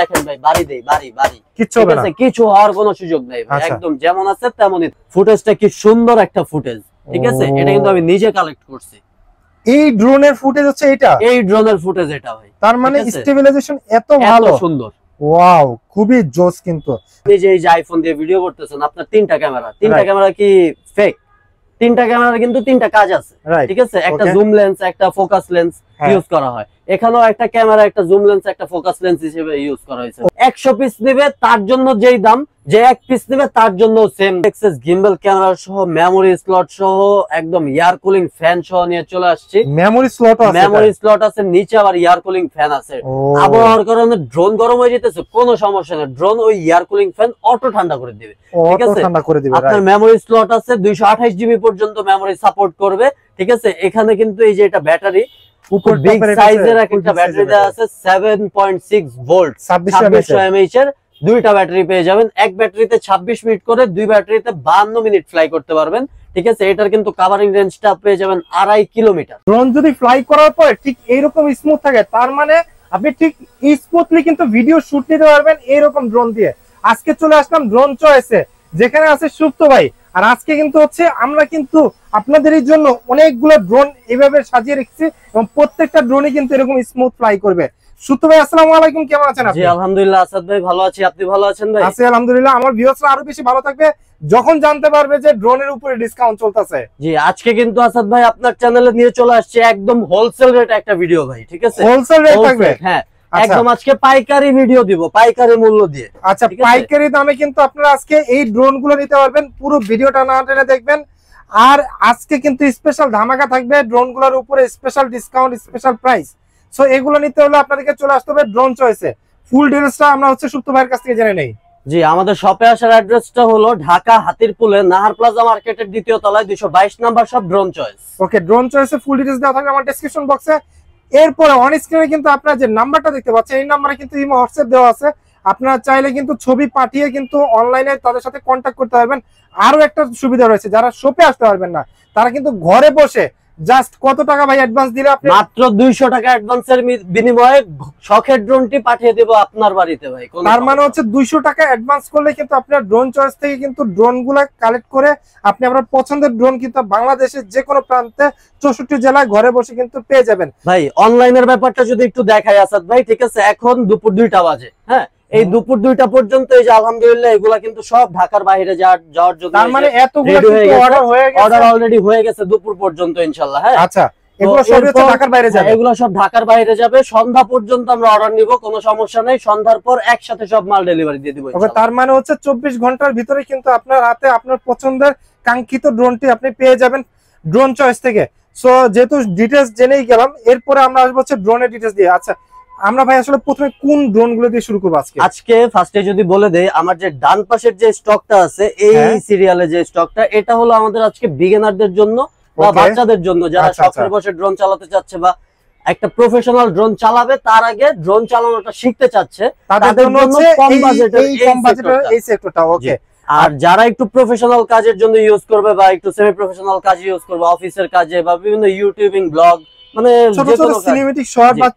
কিছু হওয়ার কোনো সুযোগ নাই আচ্ছা। ফুটেজটা কি সুন্দর একটা ফুটেজ ঠিক আছে এটা কিন্তু আমি ফুটেজ এটা ভাই তার মানে এত ভালো সুন্দর ওয়াও খুবই জোস কিন্তু আপনি যে এই আইফোন দিয়ে ভিডিও করতেছেন আপনার তিনটা ক্যামেরা তিনটা ক্যামেরা কি ফেক তিনটা ক্যামেরা কিন্তু তিনটা কাজ আছে ঠিক আছে একটা জুম লেন্স একটা ফোকাস লেন্স ইউজ হ্যাঁ। করা হয় এখানেও একটা ক্যামেরা একটা জুম লেন্স একটা ফোকাস লেন্স হিসেবে ইউজ করা হয়েছে একশো পিস নিবে তার জন্য যেই দাম যে এক পিস নেবে তার জন্য সেম এক্সেস গিম্বল ক্যামেরা সহ মেমোরি স্লট সহ একদম ইয়ার কুলিং ফ্যান সহ নিয়ে চলে আসছি মেমোরি স্লট আছে মেমোরি স্লট আছে নিচে আবার ইয়ার কুলিং ফ্যান আছে আবহাওয়ার কারণে ড্রোন গরম হয়ে যেতেছে কোন সমস্যা নেই ড্রোন ওই ইয়ার কুলিং ফ্যান অটো ঠান্ডা করে দিবে ঠিক আছে ঠান্ডা করে দিবে আপনার মেমোরি স্লট আছে 228 জিবি পর্যন্ত মেমোরি সাপোর্ট করবে ঠিক আছে এখানে কিন্তু এই যে এটা ব্যাটারি উপর বিগ সাইজের একটা ব্যাটারি দেওয়া আছে 7.6 ভোল্ট 26 এমএইচ দুইটা ব্যাটারি পেয়ে যাবেন এক ব্যাটারিতে 26 মিনিট করে দুই ব্যাটারিতে 52 মিনিট ফ্লাই করতে পারবেন ঠিক আছে এটার কিন্তু কাভারিং রেঞ্জটা পেয়ে যাবেন আড়াই কিলোমিটার ড্রোন যদি ফ্লাই করার পর ঠিক এইরকম স্মুথ থাকে তার মানে আপনি ঠিক স্মুথলি কিন্তু ভিডিও শুট নিতে পারবেন এইরকম ড্রোন দিয়ে আজকে চলে আসলাম ড্রোন চয়েসে যেখানে আছে সুপ্ত ভাই আর আজকে কিন্তু হচ্ছে আমরা কিন্তু আপনাদের জন্য অনেকগুলো ড্রোন এভাবে সাজিয়ে রেখেছি এবং প্রত্যেকটা ড্রোনে কিন্তু এরকম স্মুথ ফ্লাই করবে আপনার চ্যানেলে নিয়ে চলে আসছে একদম হোলসেল রেট একটা ভিডিও ভাই ঠিক আছে হোলসেল রেট থাকবে হ্যাঁ আচ্ছা। একদম আজকে পাইকারি ভিডিও দিব পাইকারি মূল্য দিয়ে আচ্ছা পাইকারি দামে কিন্তু আপনারা আজকে এই ড্রোন গুলো নিতে পারবেন পুরো ভিডিওটা না টেনে দেখবেন আর আজকে কিন্তু স্পেশাল ধামাকা থাকবে ড্রোন গুলোর উপরে special discount special price so এগুলো নিতে হলে আপনাদেরকে চলে আসতে হবে ড্রোন চয়েসে ফুল ডিটেলসটা আমরা হচ্ছে সুপ্ত ভাইয়ের কাছ থেকে জেনে নেই জি আমাদের শপে আসার অ্যাড্রেসটা হলো ঢাকা হাতিরপুলে নাহার প্লাজা মার্কেটের দ্বিতীয় তলায় দুইশো বাইশ নাম্বার সব ড্রোন চয়েস ওকে ড্রোন চয়েসে ফুল ডিটেলস দেওয়া থাকবে আমার ডিসক্রিপশন বক্সে এরপরে অন স্ক্রিনে কিন্তু আপনারা যে নাম্বারটা দেখতে পাচ্ছেন এই নাম্বারে কিন্তু ইমো হোয়াটসঅ্যাপ দেওয়া আছে আপনারা চাইলে কিন্তু ছবি পাঠিয়ে কিন্তু অনলাইনে তাদের সাথে কন্ট্যাক্ট করতে পারবেন আরও একটা সুবিধা রয়েছে যারা শপে আসতে পারবেন না তারা কিন্তু ঘরে বসে জাস্ট কত টাকা ভাই অ্যাডভান্স দিলে আপনি মাত্র 200 টাকা অ্যাডভান্সের বিনিময়ে শখের ড্রোনটি পাঠিয়ে দেব আপনার বাড়িতে ভাই তার মানে হচ্ছে 200 টাকা অ্যাডভান্স করলে কিন্তু আপনার ড্রোন চয়েস থেকে কিন্তু ড্রোনগুলো কালেক্ট করে আপনি আপনার পছন্দের ড্রোন কিন্তু বাংলাদেশের যে কোনো প্রান্তে 64 জেলায় ঘরে বসে কিন্তু পেয়ে যাবেন ভাই অনলাইনের ব্যাপারটা যদি একটু দেখাই আসাদ ভাই ঠিক আছে এখন দুপুর 2টা বাজে হ্যাঁ এই দুপুর দুইটা পর্যন্ত এই যে আলহামদুলিল্লাহ এগুলা কিন্তু সব ঢাকার বাইরে যাওয়ার জন্য তার মানে এতগুলো অর্ডার হয়ে গেছে অর্ডার অলরেডি হয়ে গেছে দুপুর পর্যন্ত ইনশাআল্লাহ হ্যাঁ আচ্ছা হ্যাঁ, কোনো সমস্যা নেই সন্ধ্যার পর একসাথে সব মাল ডেলিভারি দিয়ে দিব তার মানে হচ্ছে চব্বিশ ঘন্টার ভিতরে কিন্তু আপনার হাতে আপনার পছন্দের কাঙ্ক্ষিত আপনি পেয়ে যাবেন ড্রোন চয়েস থেকে সো যেহেতু ডিটেলস জেনেই গেলাম এরপরে আমরা আসবো হচ্ছে ড্রোনের ডিটেলস দিয়ে আচ্ছা আমরা ভাই আসলে প্রথমে কোন ড্রোন গুলো দিয়ে শুরু করবো আজকে আজকে ফার্স্টে যদি বলে দেই আমার যে ডান পাশের যে স্টকটা আছে এই সিরিয়ালে হ্যাঁ। যে স্টকটা এটা হলো আমাদের আজকে বিগিনারদের জন্য বা বাচ্চাদের জন্য যারা শখের বসে ড্রোন চালাতে চাচ্ছে বা একটা প্রফেশনাল ড্রোন চালাবে তার আগে ড্রোন চালানোটা শিখতে চাচ্ছে তাদের জন্য কম বাজেটের কম বাজেটের এই সেক্টরটা ওকে আর যারা একটু প্রফেশনাল কাজের জন্য ইউজ করবে বা একটু সেমি প্রফেশনাল কাজে ইউজ করবে অফিসের কাজে বা বিভিন্ন ইউটিউবিং ব্লগ মানে ছোট ছোট সিনেমেটিক শর্ট বা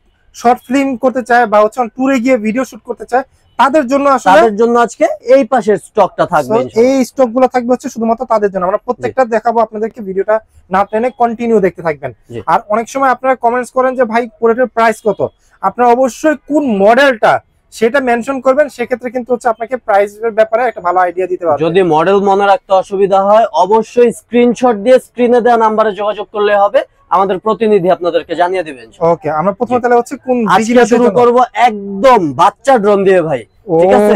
শর্ট ফিল্ম করতে চায় বা হচ্ছে ট্যুরে গিয়ে ভিডিও শুট করতে চায় তাদের জন্য আসলে তাদের জন্য আজকে এই পাশের স্টকটা থাকবে এই স্টকগুলো থাকবে হচ্ছে শুধুমাত্র তাদের জন্য আমরা প্রত্যেকটা দেখাবো আপনাদেরকে ভিডিওটা না টেনে কন্টিনিউ দেখতে থাকবেন আর অনেক সময় আপনারা কমেন্টস করেন যে ভাই প্রোডাক্টের প্রাইস কত আপনারা অবশ্যই কোন মডেলটা সেটা মেনশন করবেন সেক্ষেত্রে কিন্তু হচ্ছে আপনাকে প্রাইসের ব্যাপারে একটা ভালো আইডিয়া দিতে পারবে যদি মডেল মনে রাখতে অসুবিধা হয় অবশ্যই স্ক্রিনশট দিয়ে স্ক্রিনে দেওয়া নাম্বারে যোগাযোগ করলে হবে আমাদের প্রতিনিধি আপনাদেরকে জানিয়ে দিবেন ওকে আমরা প্রথমে তাহলে হচ্ছে কোন আজকে শুরু করব একদম বাচ্চা ড্রোন দিয়ে ভাই ঠিক আছে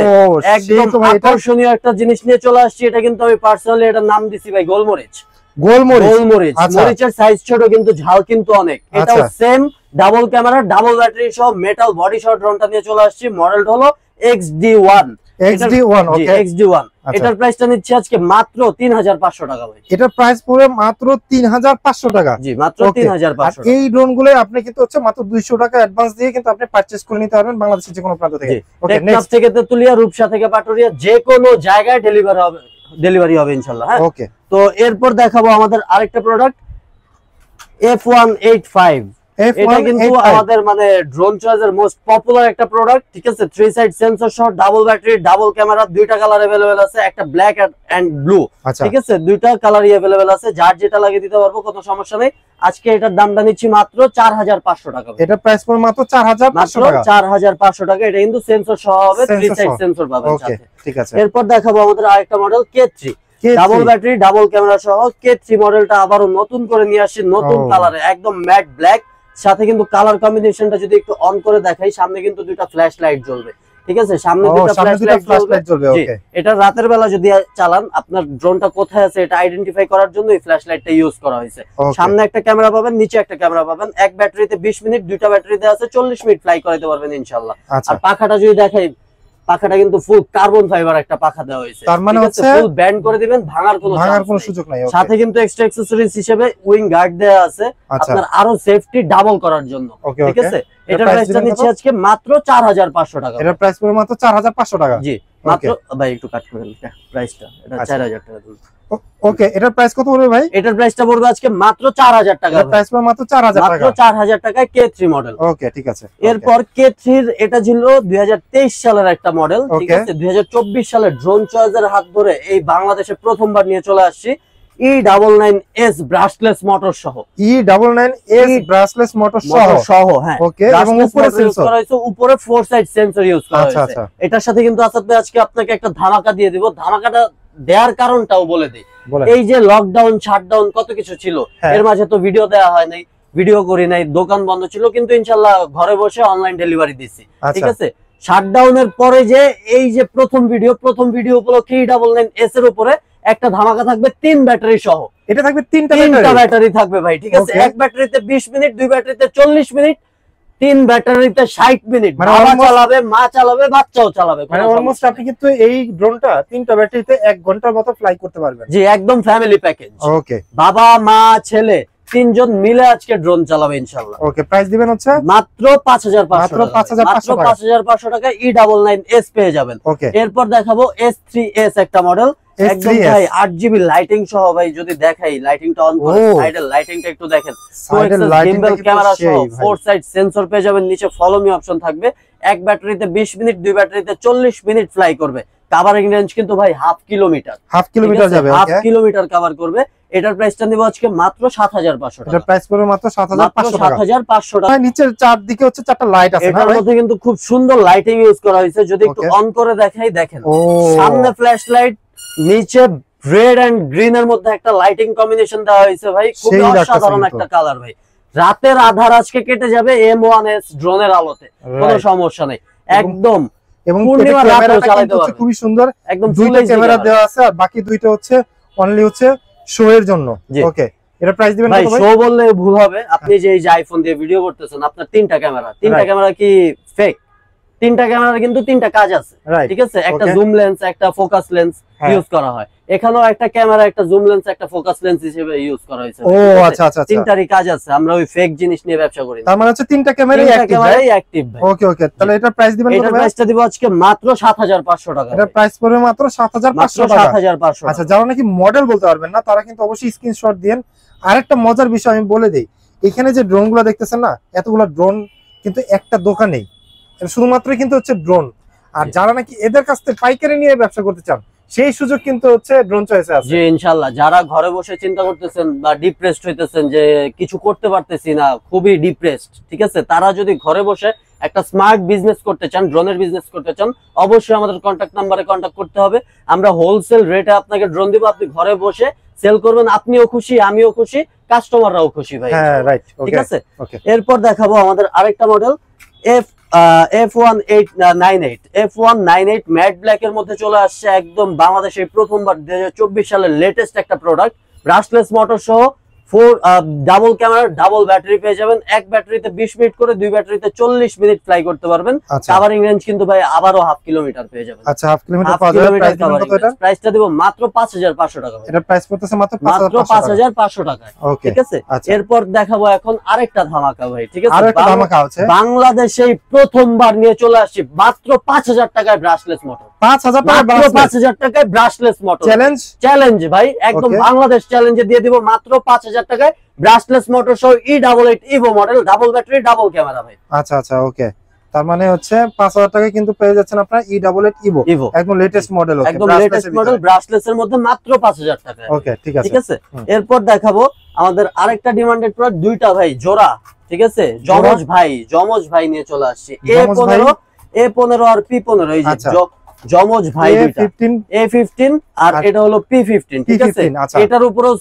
একদম আকর্ষণীয় একটা জিনিস নিয়ে চলে আসছি এটা কিন্তু আমি পার্সোনালি এটা নাম দিছি ভাই গোলমরিচ গোলমরিচ গোলমরিচ আচ্ছা। মরিচের সাইজ ছোট কিন্তু ঝাল কিন্তু অনেক আচ্ছা। এটাও same double camera double battery সহ মেটাল বডি সহ ড্রোনটা নিয়ে চলে আসছি মডেলটা হলো XD1 XD1 ওকে XD1 এটার প্রাইসটা আচ্ছা। নিচ্ছে আজকে মাত্র 3500 টাকা ভাই প্রাইস পড়ে মাত্র 3500 টাকা জি মাত্র 3500 এই ড্রোনগুলো আপনি কিন্তু হচ্ছে মাত্র 200 টাকা অ্যাডভান্স দিয়ে কিন্তু আপনি পারচেজ করে নিতে পারবেন বাংলাদেশের কোনো প্রান্ত থেকে ওকে নেক্সট রূপসা থেকে পাটুরিয়া যে কোনো জায়গায় ডেলিভারি হবে ডেলিভারি হবে ইনশাআল্লাহ ওকে হ্যাঁ? তো এরপর দেখাবো আমাদের আরেকটা product F one eight five এটা কিন্তু আমাদের মানে ড্রোন চয়েসের মোস্ট পপুলার একটা প্রোডাক্ট ঠিক আছে থ্রি সাইড সেন্সর সহ ডাবল ব্যাটারি ডাবল ক্যামেরা দুইটা কালার अवेलेबल আছে একটা ব্ল্যাক এন্ড ব্লু ঠিক আছে দুইটা কালারই अवेलेबल আছে যার যেটা দিতে পারবো কোনো সমস্যা নেই আজকে এটার দামটা নিচ্ছি মাত্র 4500 টাকা এটা প্রাইস মাত্র 4500 টাকা 4500 টাকা এটা কিন্তু সেন্সর সহ হবে থ্রি সাইড সেন্সর পাবেন ঠিক আছে এরপর দেখাবো আমাদের আরেকটা model K3 double battery double camera সহ K3 মডেলটা আবারো নতুন করে নিয়ে আসি নতুন কালারে oh। একদম ম্যাট ব্ল্যাক সাথে কিন্তু কালার কম্বিনেশনটা যদি একটু অন করে দেখাই সামনে কিন্তু দুইটা ফ্ল্যাশ লাইট জ্বলবে ঠিক আছে সামনে দুটো ফ্ল্যাশ লাইট জ্বলবে এটা রাতের বেলা যদি চালান আপনার ড্রোনটা কোথায় আছে এটা আইডেন্টিফাই করার জন্য এই ফ্ল্যাশ লাইটটা ইউজ করা হয়েছে সামনে একটা ক্যামেরা পাবেন নিচে একটা ক্যামেরা পাবেন এক ব্যাটারিতে 20 মিনিট দুইটা ব্যাটারিতে আছে 40 মিনিট ফ্লাই করাতে পারবেন ইনশাআল্লাহ আচ্ছা। আর পাখাটা যদি দেখাই পাখাটা কিন্তু ফুল কার্বন ফাইবার একটা পাখা দেওয়া হয়েছে তার মানে হচ্ছে ফুল ব্যান্ড করে দিবেন ভাঙার কোনো ভাঙার কোনো সুযোগ নাই সাথে কিন্তু এক্সট্রা অ্যাকসেসরিজ হিসেবে উইং গার্ড দেওয়া আছে আচ্ছা। আপনার আরো সেফটি ডাবল করার জন্য ঠিক আছে এটার প্রাইসটা নিচ্ছে আজকে মাত্র 4500 টাকা এটার প্রাইস পড়বে মাত্র 4500 টাকা জি মাত্র ভাই একটু কাট করে প্রাইসটা হ্যাঁ, এটা 4000 আচ্ছা। টাকা ওকে এটার প্রাইস কত পড়বে ভাই এটার প্রাইসটা পড়বে আজকে মাত্র 4000 টাকা প্রাইস পড়বে মাত্র 4000 টাকা মাত্র 4000 টাকায় K3 মডেল ওকে ঠিক আছে এরপর K3 এর এটা ছিল 2023 সালের একটা মডেল ঠিক আছে 2024 সালে ড্রোন হাত ধরে এই বাংলাদেশে প্রথমবার নিয়ে চলে আসছি E double nine S brushless motor সহ E double nine S brushless motor সহ সহ হ্যাঁ ওকে এবং উপরে সেন্সর করা হয়েছে উপরে ফোর সাইড সেন্সর ইউজ করা আচ্ছা, হয়েছে আচ্ছা। এটার সাথে কিন্তু আসাদ আজকে আপনাকে একটা ধামাকা দিয়ে দিব ধামাকাটা দেওয়ার কারণটাও বলে দিই এই যে লকডাউন শাটডাউন কত কিছু ছিল হ্যাঁ। এর মাঝে তো ভিডিও দেওয়া হয় নাই ভিডিও করি নাই দোকান বন্ধ ছিল কিন্তু ইনশাল্লাহ ঘরে বসে অনলাইন ডেলিভারি দিচ্ছি ঠিক আছে শাটডাউনের পরে যে এই যে প্রথম ভিডিও প্রথম ভিডিও উপলক্ষে ডাবল নাইন এস এর উপরে একটা ধামাকা থাকবে তিন ব্যাটারি সহ এটা থাকবে তিনটা ব্যাটারি থাকবে ভাই ঠিক আছে এক ব্যাটারিতে বিশ মিনিট দুই ব্যাটারিতে চল্লিশ মিনিট তিন ব্যাটারিতে ষাট মিনিট মানে চালাবে মা চালাবে বাচ্চাও চালাবে মানে অলমোস্ট আপনি কিন্তু এই ড্রোনটা তিনটা ব্যাটারিতে এক ঘন্টার মতো ফ্লাই করতে পারবেন জি একদম ফ্যামিলি প্যাকেজ ওকে বাবা মা ছেলে তিনজন মিলে আজকে ড্রোন চালাবে ইনশাল্লাহ ওকে প্রাইস দিবেন হচ্ছে মাত্র পাঁচ মাত্র পাঁচশো 5500 টাকা ই ডাবল নাইন এস পেয়ে যাবেন এরপর দেখাবো এস থ্রি এস একটা মডেল লাইটিং অন করে oh। একটু দেখেন ক্যামেরা ফোর সেন্সর পেয়ে যাবেন নিচে অপশন থাকবে এক ব্যাটারিতে মিনিট দুই ব্যাটারিতে মিনিট করবে কিন্তু ভাই half kilometre half kilometre half kilometre cover করবে এটার প্রাইস টা নিব আজকে মাত্র 7500 টাকা এটার প্রাইস পড়বে মাত্র সাত হাজার পাঁচশো টাকা নিচের চারদিকে হচ্ছে চারটা লাইট আছে এটার মধ্যে কিন্তু খুব সুন্দর লাইটিং ইউজ করা হয়েছে যদি একটু অন করে দেখাই দেখেন সামনে ফ্ল্যাশ লাইট নিচে রেড এন্ড গ্রিন এর মধ্যে একটা লাইটিং কম্বিনেশন দেওয়া হয়েছে ভাই খুব অসাধারণ একটা কালার ভাই রাতের আধার আজকে কেটে যাবে এম ওয়ান এস ড্রোনের আলোতে কোনো সমস্যা নেই একদম এবং খুবই সুন্দর একদম দুইটা ক্যামেরা দেওয়া আছে আর বাকি দুইটা হচ্ছে অনলি হচ্ছে শো এর জন্য ওকে এটা প্রাইস দিবেন ভাই শো বললে ভুল হবে আপনি যে এই যে আইফোন দিয়ে ভিডিও করতেছেন আপনার তিনটা ক্যামেরা তিনটা ক্যামেরা কি ফেক তিনটা ক্যামেরার কিন্তু তিনটা কাজ আছে ঠিক আছে একটা জুম লেন্স একটা ফোকাস লেন্স ইউজ করা হয় এখানেও একটা ক্যামেরা একটা জুম লেন্স একটা ফোকাস লেন্স হিসেবে ইউজ করা হয়েছে ও আচ্ছা, আচ্ছা আচ্ছা তিনটারই কাজ আছে আমরা ওই ফেক জিনিস নিয়ে ব্যবসা করি তার মানে হচ্ছে তিনটা ক্যামেরাই অ্যাকটিভ ক্যামেরাই অ্যাকটিভ ভাই ওকে ওকে তাহলে এটা প্রাইস দিবেন এটা প্রাইসটা দিব আজকে মাত্র 7500 টাকা এটা প্রাইস পড়বে মাত্র 7500 টাকা 7500 আচ্ছা যারা নাকি মডেল বলতে পারবেন না তারা কিন্তু অবশ্যই স্ক্রিনশট দেন আরেকটা মজার বিষয় আমি বলে দেই এখানে যে ড্রোনগুলো দেখতেছেন না এতগুলো ড্রোন কিন্তু একটা দোকানেই শুধুমাত্র কিন্তু হচ্ছে ড্রোন আর যারা নাকি এদের কাছ থেকে পাইকারি নিয়ে ব্যবসা করতে চান সেই সুযোগ কিন্তু হচ্ছে ড্রোন চয়েসে আছে জি ইনশাআল্লাহ যারা ঘরে বসে চিন্তা করতেছেন বা ডিপ্রেসড হইতেছেন যে কিছু করতে পারতেছি না খুবই ডিপ্রেসড ঠিক আছে তারা যদি ঘরে বসে একটা স্মার্ট বিজনেস করতে চান ড্রোনের বিজনেস করতে চান অবশ্যই আমাদের কন্ট্যাক্ট নাম্বারে কন্ট্যাক্ট করতে হবে আমরা হোলসেল রেটে আপনাকে ড্রোন দিব আপনি ঘরে বসে সেল করবেন আপনিও খুশি আমিও খুশি কাস্টমাররাও খুশি ভাই হ্যাঁ রাইট ঠিক আছে এরপর দেখাবো আমাদের আরেকটা model F F one eight nine eight F one nine eight matte black এর মধ্যে চলে আসছে একদম বাংলাদেশের প্রথমবার দু সালের লেটেস্ট একটা প্রোডাক্ট ব্রাশলেস মোটর সহ four double camera double battery পেয়ে যাবেন এক ব্যাটারিতে বিশ মিনিট করে দুই ব্যাটারিতে চল্লিশ মিনিট ফ্লাই করতে পারবেন কাভারিং আচ্ছা। রেঞ্জ কিন্তু ভাই আবারও হাফ কিলোমিটার পেয়ে যাবেন আচ্ছা হাফ কিলোমিটার প্রাইসটা দেবো মাত্র পাঁচ হাজার পাঁচশো টাকা এটা প্রাইস পড়তেছে মাত্র মাত্র পাঁচ হাজার পাঁচশো টাকা ঠিক আছে আচ্ছা। এরপর দেখাবো এখন আরেকটা ধামাকা ভাই ঠিক আছে বাংলাদেশে প্রথমবার নিয়ে চলে আসছি মাত্র পাঁচ হাজার টাকায় ব্রাশলেস মোটর টাকায় চ্যালেঞ্জ ভাই একদম বাংলাদেশ মোটর সহ eight Evo model double battery double camera কিন্তু e টাকা ঠিক আছে এরপর দেখাবো আমাদের আরেকটা ডিমান্ডেড প্রোডাক্ট দুইটা ভাই জোড়া ঠিক আছে জমজ ভাই জমজ ভাই নিয়ে চলে আসছে এ পনেরো এ পনেরো আর পি পনেরো এই যে আচ্ছা। জমজ ভাই এ ফিফটিন আর আচ্ছা। এটা হলো পি ফিফটিন ঠিক আছে আচ্ছা। এটার উপরেও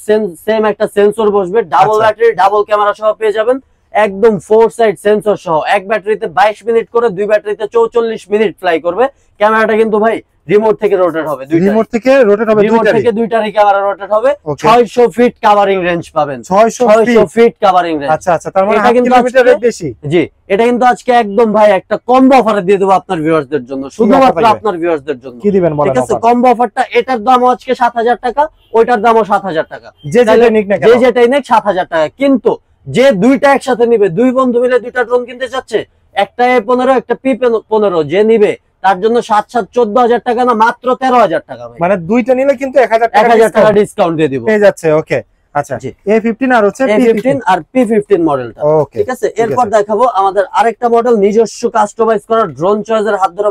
সেম একটা সেন্সর বসবে ডাবল ব্যাটারি ডাবল ক্যামেরা সহ পেয়ে যাবেন একদম ফোর সাইড সেন্সর সহ এক ব্যাটারিতে বাইশ মিনিট করে দুই ব্যাটারিতে চৌচল্লিশ মিনিট ফ্লাই করবে ক্যামেরাটা কিন্তু ভাই রিমোট থেকে হবে হবে ফিট রেঞ্জ পাবেন ফিট রেঞ্জ আচ্ছা, আচ্ছা মানে এটা কিন্তু আজকে একদম ভাই একটা দিয়ে আপনার জন্য শুধুমাত্র আপনার ভিউয়ার্সদের জন্য ঠিক আছে কম্বো অফারটা এটার দাম আজকে হাজার টাকা ওইটার দামও হাজার টাকা যে যেটাই নেই না যে টাকা কিন্তু যে দুইটা একসাথে নিবে দুই বন্ধু মিলে দুইটা ড্রোন কিনতে চাচ্ছে একটা এ পনেরো একটা পি পনেরো যে নিবে তার জন্য সাত সাত চোদ্দ হাজার টাকা না মাত্র তেরো হাজার টাকা মানে দুইটা নিলে কিন্তু এক হাজার টাকা ডিসকাউন্ট দিয়ে দিব পেয়ে যাচ্ছে ওকে আচ্ছা, ঠিক আছে এরপর দেখাবো আমাদের মডেল নিজস্ব কাস্টমাইজ করা ড্রোন হাত ধরে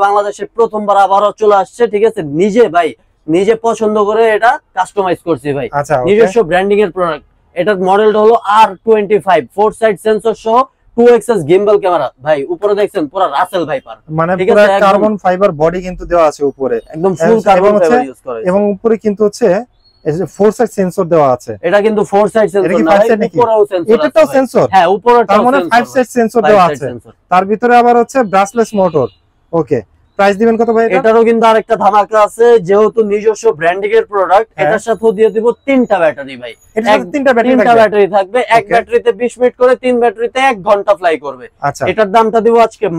প্রথমবার আবারও চলে আসছে ঠিক আছে নিজে ভাই নিজে পছন্দ করে এটা কাস্টমাইজ করছি ভাই আচ্ছা, নিজস্ব ব্র্যান্ডিং এর প্রোডাক্ট এটার মডেলটা হলো R twenty five four side sensor সহ টু এক্সএস গিম্বল ক্যামেরা ভাই উপরে দেখছেন পুরো রাসেল ভাইপার মানে পুরো কার্বন ফাইবার বডি কিন্তু দেওয়া আছে উপরে একদম ফুল কার্বন ইউজ করে এবং উপরে কিন্তু হচ্ছে ফোর সেন্সর দেওয়া আছে এটা কিন্তু ফোর সাইড সেন্সর হ্যাঁ ফাইভ সেন্সর মানে দেওয়া আছে তার ভিতরে আবার হচ্ছে ব্রাসলেস মোটর ওকে প্রাইস দিবেন কত ভাই এটারও কিন্তু আরেকটা ধামাকা আছে যেহেতু নিজস্ব ব্র্যান্ডিং এর প্রোডাক্ট হ্যাঁ। এটার সাথে দিয়ে দিব তিনটা ব্যাটারি ভাই তিনটা তিনটা ব্যাটারি থাকবে এক ব্যাটারিতে মিনিট করে তিন ব্যাটারিতে ঘন্টা আচ্ছা। এটার দামটা টাকা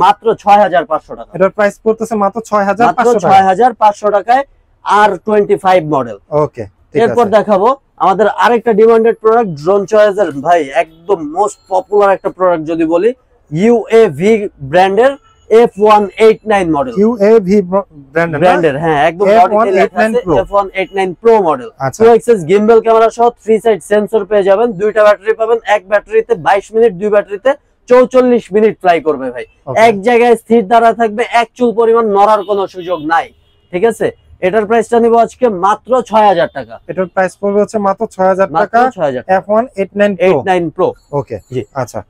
প্রাইস মাত্র টাকায় আর মডেল ওকে এরপর দেখাবো আমাদের আরেকটা ডিমান্ডেড প্রোডাক্ট ড্রোন ভাই একদম মোস্ট পপুলার একটা প্রোডাক্ট যদি বলি ভি ব্র্যান্ডের F189 মডেল UAV ব্র্যান্ডের ব্র্যান্ডের হ্যাঁ একদম F189 Pro F189 Pro মডেল Pro XS gimbal ক্যামেরা সহ থ্রি সাইড সেন্সর পেয়ে যাবেন দুইটা ব্যাটারি পাবেন এক ব্যাটারিতে 22 মিনিট দুই ব্যাটারিতে 44 মিনিট ফ্লাই করবে ভাই এক জায়গায় স্থির দাঁড়া থাকবে এক চুল পরিমাণ নড়ার কোনো সুযোগ নাই ঠিক আছে এটার প্রাইসটা নিব আজকে মাত্র 6000 টাকা এটার প্রাইস পড়বে হচ্ছে মাত্র 6000 টাকা F189 Pro 89 Pro ওকে জি আচ্ছা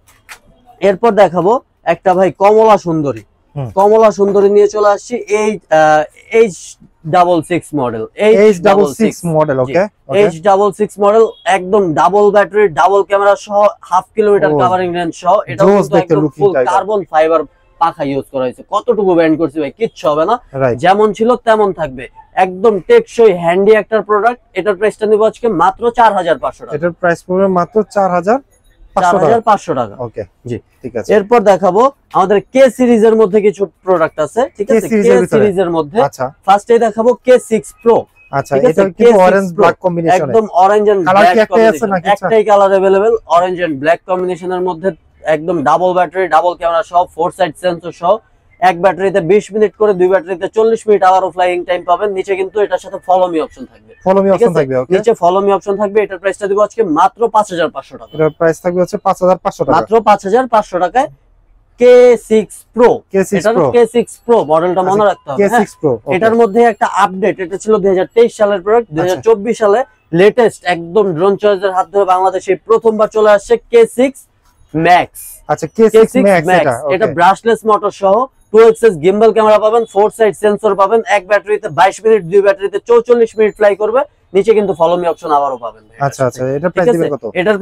এরপর দেখাবো একটা ভাই কমলা সুন্দরী কমলা সুন্দরী নিয়ে চলে আসছি এই H double six model H double six model H double six model একদম ডাবল ব্যাটারি ডাবল ক্যামেরা সহ হাফ কিলোমিটার কাভারিং রেঞ্জ সহ এটা কার্বন ফাইবার পাখা ইউজ করা হয়েছে কতটুকু ব্যান্ড করছে ভাই কিচ্ছু হবে না যেমন ছিল তেমন থাকবে একদম টেকসই হ্যান্ডি একটা প্রোডাক্ট এটার প্রাইসটা নিব আজকে মাত্র চার হাজার পাঁচশো এটার প্রাইস পড়বে মাত্র চার হাজার এরপর দেখাবো আমাদের কে সিরিজের মধ্যে কিছু প্রোডাক্ট আছে ঠিক আছে কে আচ্ছা। আচ্ছা, একদম অরেঞ্জ এন্ড একটাই কালার অরেঞ্জ এন্ড ব্ল্যাক মধ্যে একদম ডাবল ব্যাটারি ডাবল ক্যামেরা সহ ফোর সাইড সেন্সর সহ এক ব্যাটারিতে বিশ মিনিট করে দুই ব্যাটারিতে চল্লিশ মিনিট আবার ফ্লাইং টাইম পাবেন নিচে কিন্তু এটার সাথে ফলোমি অপশন থাকবে ফলোমি অপশন থাকবে নিচে ফলো অপশন থাকবে এটার প্রাইসটা দিব আজকে মাত্র পাঁচশো টাকা প্রাইস থাকবে হচ্ছে পাঁচশো টাকা মাত্র পাঁচ টাকায় পাঁচশো টাকায় মডেলটা হ্যাঁ? এটার মধ্যে একটা আপডেট এটা ছিল সালের আচ্ছা। সালে লেটেস্ট একদম ড্রোন প্রথমবার চলে আসছে ম্যাক্স আচ্ছা এটা ব্রাশলেস মোটর সহ ক্যামেরা পাবেন ফোর সাইড সেন্সর পাবেন এক ব্যাটারিতে বাইশ মিনিট দুই ব্যাটারিতে চৌচল্লিশ মিনিট নিচে কিন্তু আবারও পাবেন আচ্ছা, আচ্ছা, এটা প্রাইস দিবেন কত এটার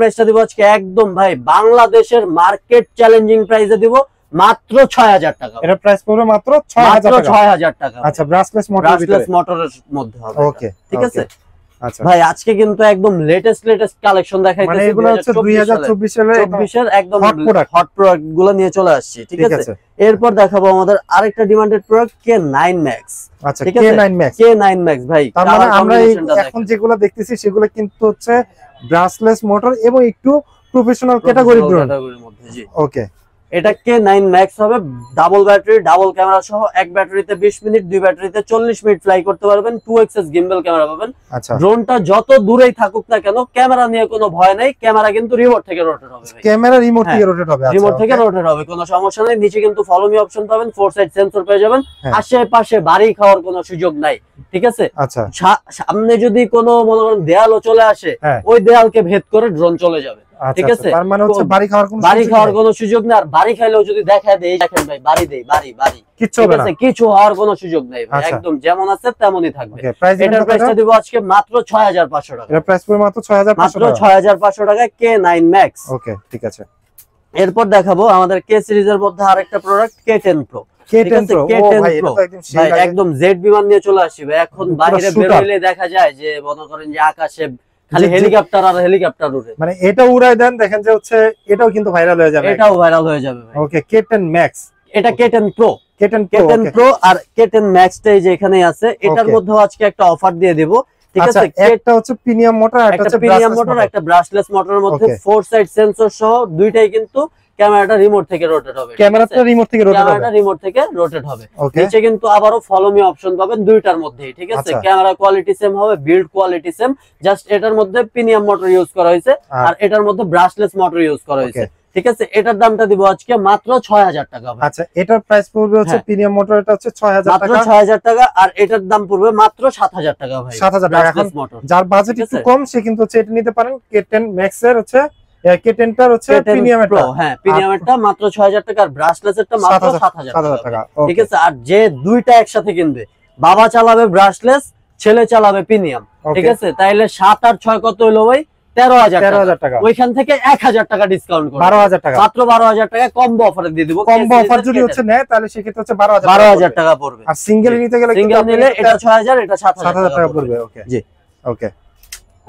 একদম ভাই বাংলাদেশের মার্কেট চ্যালেঞ্জিং প্রাইসে দিব মাত্র ছয় হাজার টাকা এটা প্রাইস পড়বে মাত্র ছয় হাজার মাত্র 6000 টাকা আচ্ছা মোটর ব্রাশলেস মধ্যে হবে ওকে ঠিক আছে আচ্ছা। ভাই আজকে কিন্তু একদম লেটেস্ট লেটেস্ট কালেকশন দেখাইতেছি মানে এগুলো হচ্ছে 2024 সালের 24 এর একদম হট প্রোডাক্ট হট প্রোডাক্ট গুলো নিয়ে চলে আসছে ঠিক আছে এরপর দেখাবো আমাদের আরেকটা ডিমান্ডেড প্রোডাক্ট K9 Max আচ্ছা K9 Max K9 Max ভাই তার মানে আমরা এখন যেগুলো দেখতেছি সেগুলো কিন্তু হচ্ছে ব্রাসলেস মোটর এবং একটু প্রফেশনাল ক্যাটাগরি জি ওকে এটা কে নাইন ম্যাক্স হবে ডাবল ব্যাটারি ডাবল ক্যামেরা সহ এক ব্যাটারিতে বিশ মিনিট দুই ব্যাটারিতে চল্লিশ মিনিট ফ্লাই করতে পারবেন টু এক্সএস গিম্বেল ক্যামেরা পাবেন ড্রোনটা আচ্ছা। যত দূরেই থাকুক না কেন ক্যামেরা নিয়ে কোনো ভয় নাই ক্যামেরা কিন্তু রিমোট থেকে রোটেট হবে ক্যামেরা রিমোট থেকে রোটেট হবে রিমোট আচ্ছা, থেকে রোটেট হবে কোনো সমস্যা নেই নিচে কিন্তু ফলো মি অপশন পাবেন ফোর সাইড সেন্সর পেয়ে যাবেন হ্যাঁ। আশেপাশে বাড়ি খাওয়ার কোনো সুযোগ নাই ঠিক আছে আচ্ছা। সামনে যদি কোনো মনে করেন দেয়ালও চলে আসে হ্যাঁ। ওই দেয়ালকে ভেদ করে ড্রোন চলে যাবে আচ্ছা, ঠিক আচ্ছা। আছে তার মানে হচ্ছে বাড়ি খাওয়ার কোনো বাড়ি খাওয়ার কোনো সুযোগ আর বাড়ি খাইলেও যদি দেখা দেখেন ভাই বাড়ি দেই বাড়ি বাড়ি কিছু হবে না কিছু হওয়ার কোনো সুযোগ আচ্ছা। একদম যেমন আছে তেমনই থাকবে এটার প্রাইসটা আজকে মাত্র 6500 টাকা প্রাইস পড়ে মাত্র 6500 টাকা মাত্র 6500 টাকা ওকে ঠিক আছে এরপর দেখাবো আমাদের কে সিরিজের মধ্যে আরেকটা প্রোডাক্ট কে টেন প্রো একদম জেড বিমান নিয়ে চলে আসি এখন বাইরে বেরোলে দেখা যায় যে মনে করেন যে আকাশে মানে এটা কেটেন প্রো কেটেন প্রো আর কেটেন যে আছে এটার মধ্যেও আজকে একটা অফার দিয়ে দেব ঠিক আচ্ছা, আছে একটা হচ্ছে প্রিমিয়াম মোটর প্রিমিয়াম একটা ব্রাশলেস মধ্যে ফোর সাইড সেন্সর সহ দুইটাই কিন্তু ক্যামেরাটা রিমোট থেকে রোটেট হবে ক্যামেরাটা রিমোট থেকে রোটেট হবে ক্যামেরাটা রিমোট থেকে রোটেট হবে নিচে কিন্তু আবারো ফলো মি অপশন পাবেন দুইটার মধ্যে ঠিক আছে আচ্ছা। ক্যামেরা কোয়ালিটি সেম হবে বিল্ড কোয়ালিটি সেম জাস্ট এটার মধ্যে প্রিমিয়াম মোটর ইউজ করা হয়েছে আচ্ছা। আর এটার মধ্যে ব্রাশলেস মোটর ইউজ করা হয়েছে ঠিক আছে এটার দামটা দিব আজকে মাত্র 6000 টাকা আচ্ছা এটার প্রাইস পড়বে হচ্ছে প্রিমিয়াম মোটর এটা হচ্ছে 6000 টাকা মাত্র 6000 টাকা আর এটার দাম পড়বে মাত্র 7000 টাকা ভাই 7000 টাকা এখন যার বাজেট একটু কম সে কিন্তু হচ্ছে এটা নিতে পারেন K10 Max এর হচ্ছে হ্যাঁ, আচ্ছা। একসাথে কিনবে বাবা চালাবে ব্রাশলেস ছেলে চালাবে প্রিমিয়াম ঠিক আছে তাইলে 7 আর 6 কত হলো ভাই হাজার টাকা ওইখান থেকে এক হাজার টাকা ডিসকাউন্ট বারো হাজার টাকা মাত্র বারো হাজার টাকা কম্বো অফারে দিয়ে দেব কম্বো অফার যদি হচ্ছে নেয় তাহলে সেক্ষেত্রে হচ্ছে 12000 12000 টাকা পড়বে আর সিঙ্গেল নিতে গেলে সিঙ্গেল নিলে এটা 6000 এটা হাজার টাকা পড়বে ওকে জি ওকে